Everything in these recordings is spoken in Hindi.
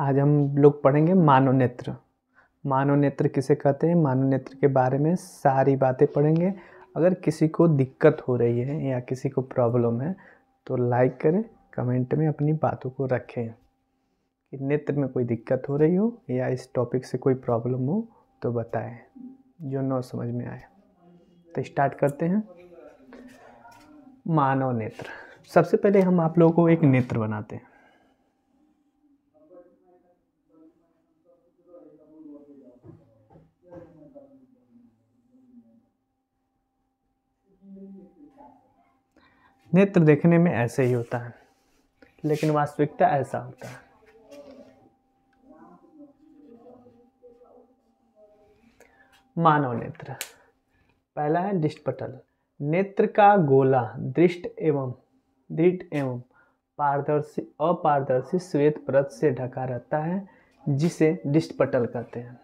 आज हम लोग पढ़ेंगे मानव नेत्र मानव नेत्र किसे कहते हैं मानव नेत्र के बारे में सारी बातें पढ़ेंगे अगर किसी को दिक्कत हो रही है या किसी को प्रॉब्लम है तो लाइक करें कमेंट में अपनी बातों को रखें कि नेत्र में कोई दिक्कत हो रही हो या इस टॉपिक से कोई प्रॉब्लम हो तो बताएं जो न समझ में आए तो स्टार्ट करते हैं मानव नेत्र सबसे पहले हम आप लोगों को एक नेत्र बनाते हैं नेत्र देखने में ऐसे ही होता है लेकिन वास्तविकता ऐसा होता है मानव नेत्र पहला है दृष्टपटल नेत्र का गोला दृष्ट एवं दृढ़ एवं पारदर्शी अपारदर्शी श्वेत परत से ढका रहता है जिसे दृष्टपटल कहते हैं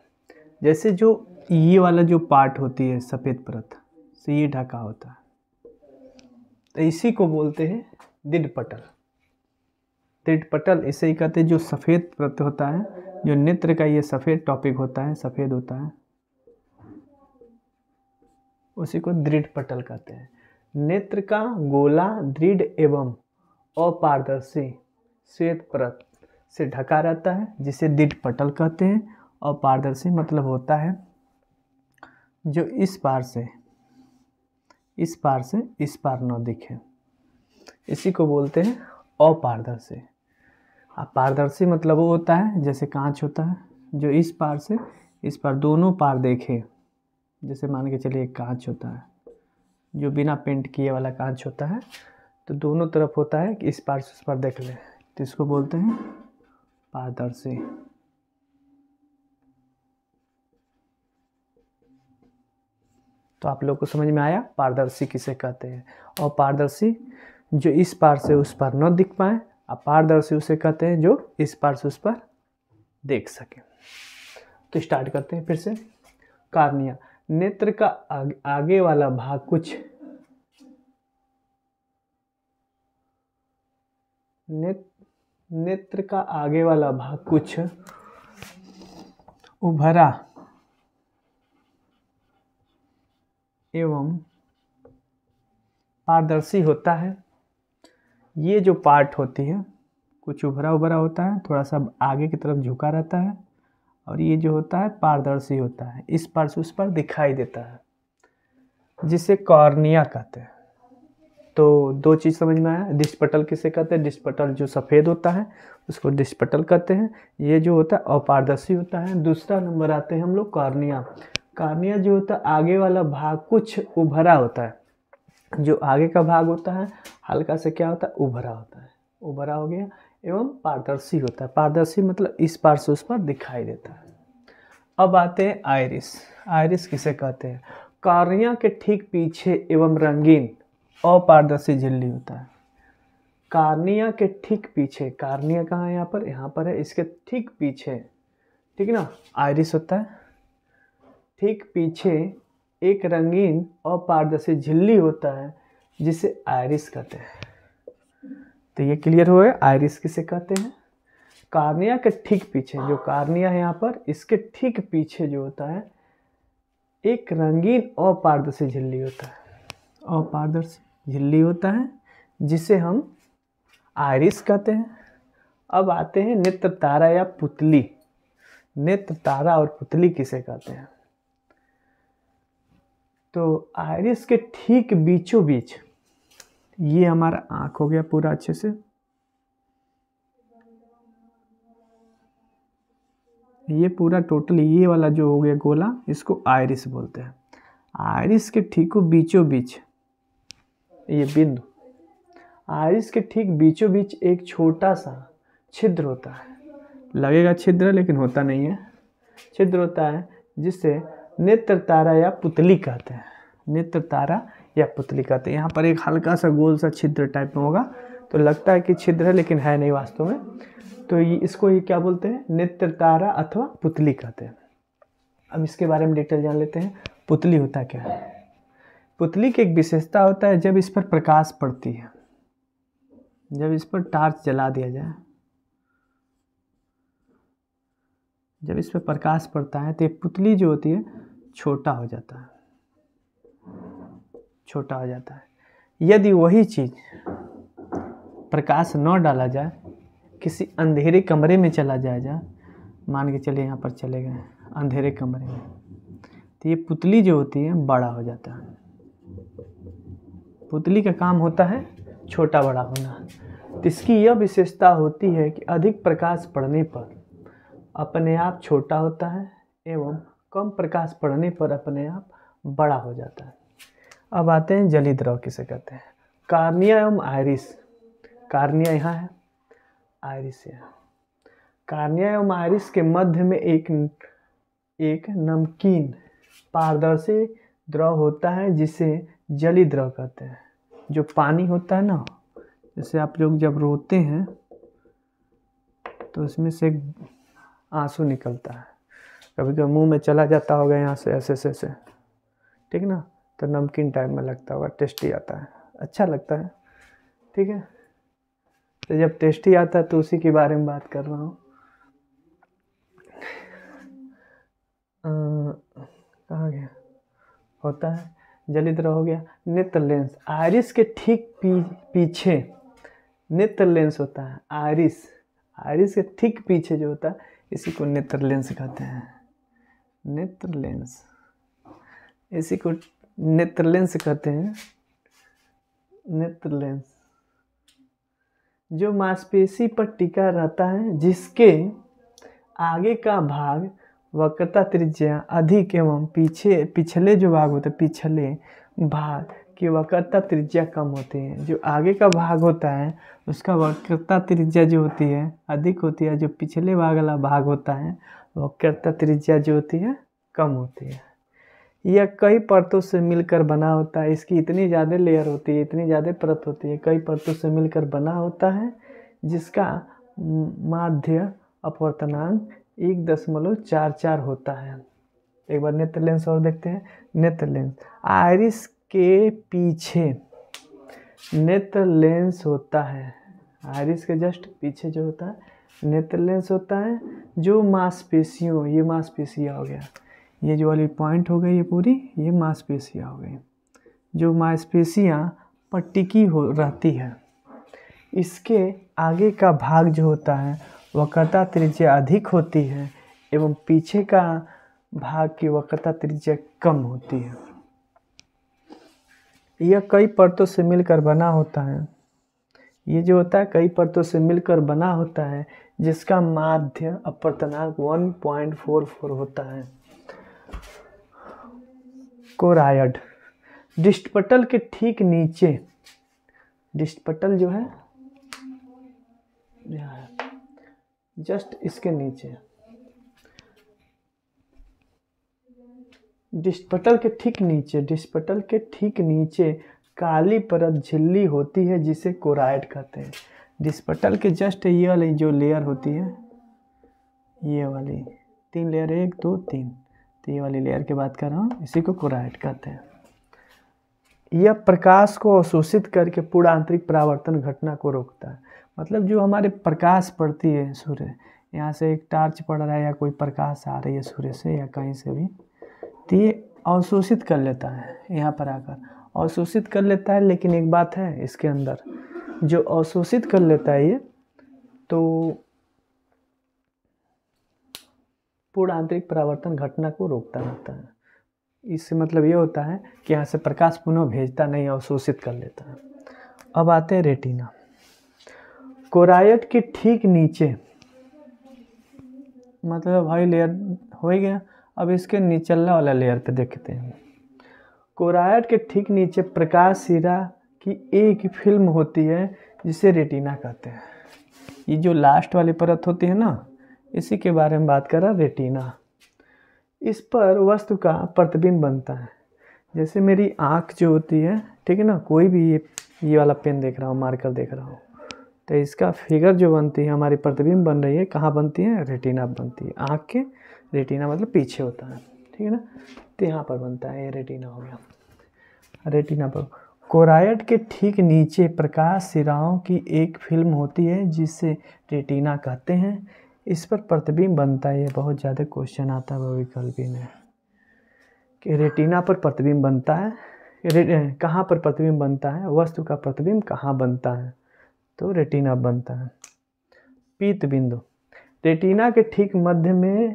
जैसे जो ये वाला जो पार्ट होती है सफ़ेद परत से ये ढका होता है तो इसी को बोलते हैं दृढ़पटल दृढ़पटल इसे ही कहते हैं जो सफ़ेद प्रत होता है जो नेत्र का ये सफ़ेद टॉपिक होता है सफ़ेद होता है उसी को दृढ़ पटल कहते हैं नेत्र का गोला दृढ़ एवं अपारदर्शी श्वेत परत से ढका रहता है जिसे दृढ़ पटल कहते हैं अपारदर्शी मतलब होता है जो इस पार से इस पार से इस पार न दिखे इसी को बोलते हैं अपारदर्शी पारदर्शी मतलब वो होता है जैसे कांच होता है जो इस पार से इस पार दोनों पार देखे जैसे मान के चलिए एक कांच होता है जो बिना पेंट किए वाला कांच होता है तो दोनों तरफ होता है कि इस पार से उस पार देख ले तो इसको बोलते हैं पारदर्शी तो आप लोग को समझ में आया पारदर्शी किसे कहते हैं और पारदर्शी जो इस पार से उस पर न दिख पाए और पारदर्शी उसे कहते हैं जो इस पार से उस पर देख सके तो स्टार्ट करते हैं फिर से कार्निया नेत्र का आग, आगे वाला भाग कुछ ने, नेत्र का आगे वाला भाग कुछ उभरा एवं पारदर्शी होता है ये जो पार्ट होती है कुछ उभरा उभरा होता है थोड़ा सा आगे की तरफ झुका रहता है और ये जो होता है पारदर्शी होता है इस पार्ट से उस पर दिखाई देता है जिसे कॉर्निया कहते हैं तो दो चीज़ समझ में आया डिस्पटल किसे कहते हैं डिस्पटल जो सफ़ेद होता है उसको डिस्पटल कहते हैं ये जो होता है अपारदर्शी होता है दूसरा नंबर आते हैं हम लोग कॉर्निया कार्निया जो होता है आगे वाला भाग कुछ उभरा होता है जो आगे का भाग होता है हल्का से क्या होता है उभरा होता है उभरा हो गया एवं पारदर्शी होता है पारदर्शी मतलब इस पार से उस पर दिखाई देता है अब आते हैं आयरिस आयरिस किसे कहते हैं कार्निया के ठीक पीछे एवं रंगीन अपारदर्शी झिल्ली होता है कार्निया के ठीक पीछे कार्निया कहाँ है यहाँ पर यहाँ पर है इसके ठीक पीछे ठीक है ना आयरिस होता है ठीक पीछे एक रंगीन और पारदर्शी झिल्ली होता है जिसे आयरिस कहते हैं तो ये क्लियर हो गया आयरिस किसे कहते हैं कार्निया के ठीक पीछे जो कार्निया है यहाँ पर इसके ठीक पीछे जो होता है एक रंगीन अपारदर्शी झिल्ली होता है अपारदर्शी झिल्ली होता है जिसे हम आयरिस कहते हैं अब आते हैं नेत्र तारा या पुतली नेत्र तारा और पुतली किसे कहते हैं तो आयरिस के ठीक बीचों बीच ये हमारा आँख हो गया पूरा अच्छे से ये पूरा टोटल ये वाला जो हो गया गोला इसको आयरिस बोलते हैं आयरिस के ठीक बीचों बीच ये बिंदु आयरिस के ठीक बीचों बीच एक छोटा सा छिद्र होता है लगेगा छिद्र लेकिन होता नहीं है छिद्र होता है जिससे नेत्र तारा या पुतली कहते हैं नेत्र तारा या पुतली कहते हैं यहाँ पर एक हल्का सा गोल सा छिद्र टाइप में होगा तो लगता है कि छिद्र है लेकिन है नहीं वास्तव में तो ये इसको ये क्या बोलते हैं नेत्र तारा अथवा पुतली कहते हैं अब इसके बारे में डिटेल जान लेते हैं पुतली होता क्या है पुतली की एक विशेषता होता है जब इस पर प्रकाश पड़ती है जब इस पर टार्च जला दिया जाए जब इस पर प्रकाश पड़ता है तो ये पुतली जो होती है छोटा हो जाता है छोटा हो जाता है यदि वही चीज़ प्रकाश न डाला जाए किसी अंधेरे कमरे में चला जाया जाए मान के चले यहाँ पर चले गए अंधेरे कमरे में तो ये पुतली जो होती है बड़ा हो जाता है पुतली का काम होता है छोटा बड़ा होना तो इसकी यह विशेषता होती है कि अधिक प्रकाश पड़ने पर अपने आप छोटा होता है एवं कम प्रकाश पड़ने पर अपने आप बड़ा हो जाता है अब आते हैं जली द्रव किसे कहते हैं कार्निया एवं आयरिस कार्निया यहाँ है आयरिस यहाँ कार्निया एवं आयरिस के मध्य में एक एक नमकीन पारदर्शी द्रव होता है जिसे जली द्रव कहते हैं जो पानी होता है ना जैसे आप लोग जब रोते हैं तो उसमें से आंसू निकलता है कभी कभी मुंह में चला जाता होगा यहाँ से ऐसे ऐसे ऐसे ठीक ना तो नमकीन टाइप में लगता होगा टेस्टी आता है अच्छा लगता है ठीक है तो जब टेस्टी आता है तो उसी के बारे में बात कर रहा हूँ कहाँ गया होता है जलित हो गया नेत्र लेंस आयरिस के ठीक पी, पीछे नेत्र लेंस होता है आयरिस आयरिस के ठीक पीछे जो होता है इसी को नेत्र लेंस कहते हैं नेत्र लेंस इसी को नेत्र लेंस कहते हैं नेत्र लेंस जो मांसपेशी पर टिका रहता है जिसके आगे का भाग वक्रता त्रिज्या अधिक एवं पीछे पिछले जो भाग होते पिछले भाग की वक्रता त्रिज्या कम होती है जो आगे का भाग होता है उसका वक्रता त्रिज्या जो होती है अधिक होती है जो पिछले भाग वाला भाग होता है वक्रता त्रिज्या जो होती है कम होती है यह कई परतों से मिलकर बना होता है इसकी इतनी ज़्यादा लेयर होती है इतनी ज़्यादा परत होती है कई परतों से मिलकर बना होता है जिसका माध्य अपवर्तनांक एक दशमलव चार चार होता है एक बार नेत्र लेंस और देखते हैं नेत्र लेंस आयरिस के पीछे नेत्र लेंस होता है आयरिस के जस्ट पीछे जो होता है नेत्रलेंस होता है जो मांसपेशियों ये मांसपेशिया हो गया ये जो वाली पॉइंट हो गई ये पूरी ये मांसपेशिया हो गई जो मांसपेशियाँ पट्टिकी हो रहती है इसके आगे का भाग जो होता है वक्रता त्रिज्या अधिक होती है एवं पीछे का भाग की वक्रता त्रिज्या कम होती है यह कई परतों से मिलकर बना होता है ये जो होता है कई परतों से मिलकर बना होता है जिसका माध्य अपरतनाक 1.44 होता है कोरायड डिस्टपटल के ठीक नीचे डिस्टपटल जो है जस्ट इसके नीचे डिस्पटल के ठीक नीचे डिस्पटल के ठीक नीचे काली परत झिल्ली होती है जिसे कोराइट कहते हैं डिस्पटल के जस्ट ये वाली जो लेयर होती है ये वाली तीन लेयर एक दो तीन तो ये वाली लेयर की बात कर रहा हूँ इसी को कोराइट कहते हैं यह प्रकाश को अवशोषित करके पूरा आंतरिक परावर्तन घटना को रोकता है मतलब जो हमारे प्रकाश पड़ती है सूर्य यहाँ से एक टार्च पड़ रहा है या कोई प्रकाश आ रही है सूर्य से या कहीं से भी तो ये अवशोषित कर लेता है यहाँ पर आकर अवशोषित कर लेता है लेकिन एक बात है इसके अंदर जो अवशोषित कर लेता है ये तो पूर्ण आंतरिक परावर्तन घटना को रोकता रहता है इससे मतलब ये होता है कि यहाँ से प्रकाश पुनः भेजता नहीं अवशोषित कर लेता है अब आते हैं रेटिना कोराइट के ठीक नीचे मतलब हाई लेयर हो गया अब इसके निचलने वाला लेयर पे देखते हैं कोरायट के ठीक नीचे प्रकाश सिरा की एक फिल्म होती है जिसे रेटिना कहते हैं ये जो लास्ट वाली परत होती है ना इसी के बारे में बात करा रेटिना इस पर वस्तु का प्रतिबिंब बनता है जैसे मेरी आँख जो होती है ठीक है ना कोई भी ये ये वाला पेन देख रहा हूँ मार्कर देख रहा हूँ तो इसका फिगर जो बनती है हमारी प्रतिबिंब बन रही है कहाँ बनती है रेटिना बनती है आँख के रेटिना मतलब पीछे होता है ठीक है ना तो यहाँ पर बनता है रेटिना हो गया रेटिना पर कोरायट के ठीक नीचे प्रकाश सिराओं की एक फिल्म होती है जिसे रेटिना कहते हैं इस पर प्रतिबिंब बनता है बहुत ज़्यादा क्वेश्चन आता है भविकल्पी में कि रेटिना पर प्रतिबिंब बनता है कहाँ पर प्रतिबिंब बनता है वस्तु का प्रतिबिंब कहाँ बनता है तो रेटिना बनता है पीत बिंदु रेटिना के ठीक मध्य में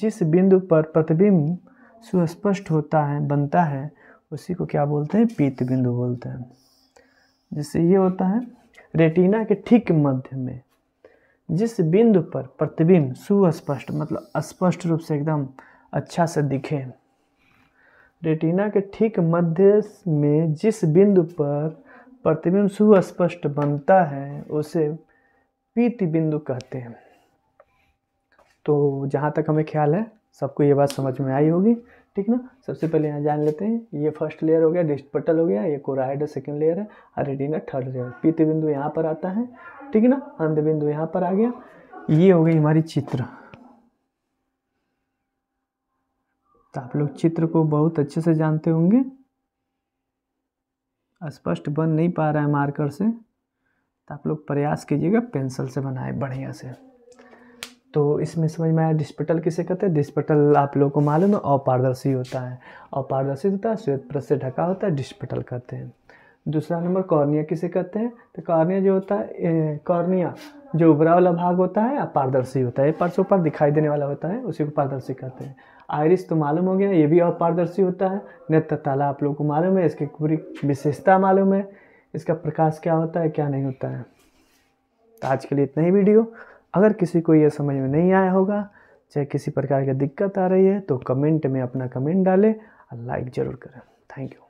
जिस बिंदु पर प्रतिबिंब सुस्पष्ट होता है बनता है उसी को क्या बोलते हैं पीत बिंदु बोलते हैं जिससे ये होता है रेटिना के ठीक मध्य में जिस बिंदु पर प्रतिबिंब सुस्पष्ट मतलब स्पष्ट रूप से एकदम अच्छा से दिखे रेटिना के ठीक मध्य में जिस बिंदु पर प्रतिबिंब सुस्पष्ट बनता है उसे पीत बिंदु कहते हैं तो जहाँ तक हमें ख्याल है सबको ये बात समझ में आई होगी ठीक ना सबसे पहले यहाँ जान लेते हैं ये फर्स्ट लेयर हो गया डिस्पटल हो गया ये कोराइड सेकेंड लेयर है और रेटिना थर्ड लेयर पीत बिंदु यहाँ पर आता है ठीक है ना अंध बिंदु यहाँ पर आ गया ये हो गई हमारी चित्र तो आप लोग चित्र को बहुत अच्छे से जानते होंगे स्पष्ट बन नहीं पा रहा है मार्कर से तो आप लोग प्रयास कीजिएगा पेंसिल से बनाए बढ़िया से तो इसमें समझ में आया डिस्पिटल किसे कहते हैं डिस्पिटल आप लोगों को मालूम है अपारदर्शी होता है अपारदर्शी होता है श्वेत प्रत से ढका होता है डिस्पिटल कहते हैं दूसरा नंबर कॉर्निया किसे कहते हैं तो कॉर्निया जो होता है कॉर्निया जो उभरा वाला भाग होता है अपारदर्शी होता है पार पर ऊपर दिखाई देने वाला होता है उसी को पारदर्शी कहते हैं आयरिस तो मालूम हो गया ये भी अपारदर्शी होता है नेत्र ताला आप लोगों को मालूम है इसकी पूरी विशेषता मालूम है इसका प्रकाश क्या होता है क्या नहीं होता है तो आज के लिए इतना ही वीडियो अगर किसी को यह समझ में नहीं आया होगा चाहे किसी प्रकार की दिक्कत आ रही है तो कमेंट में अपना कमेंट डालें और लाइक ज़रूर करें थैंक यू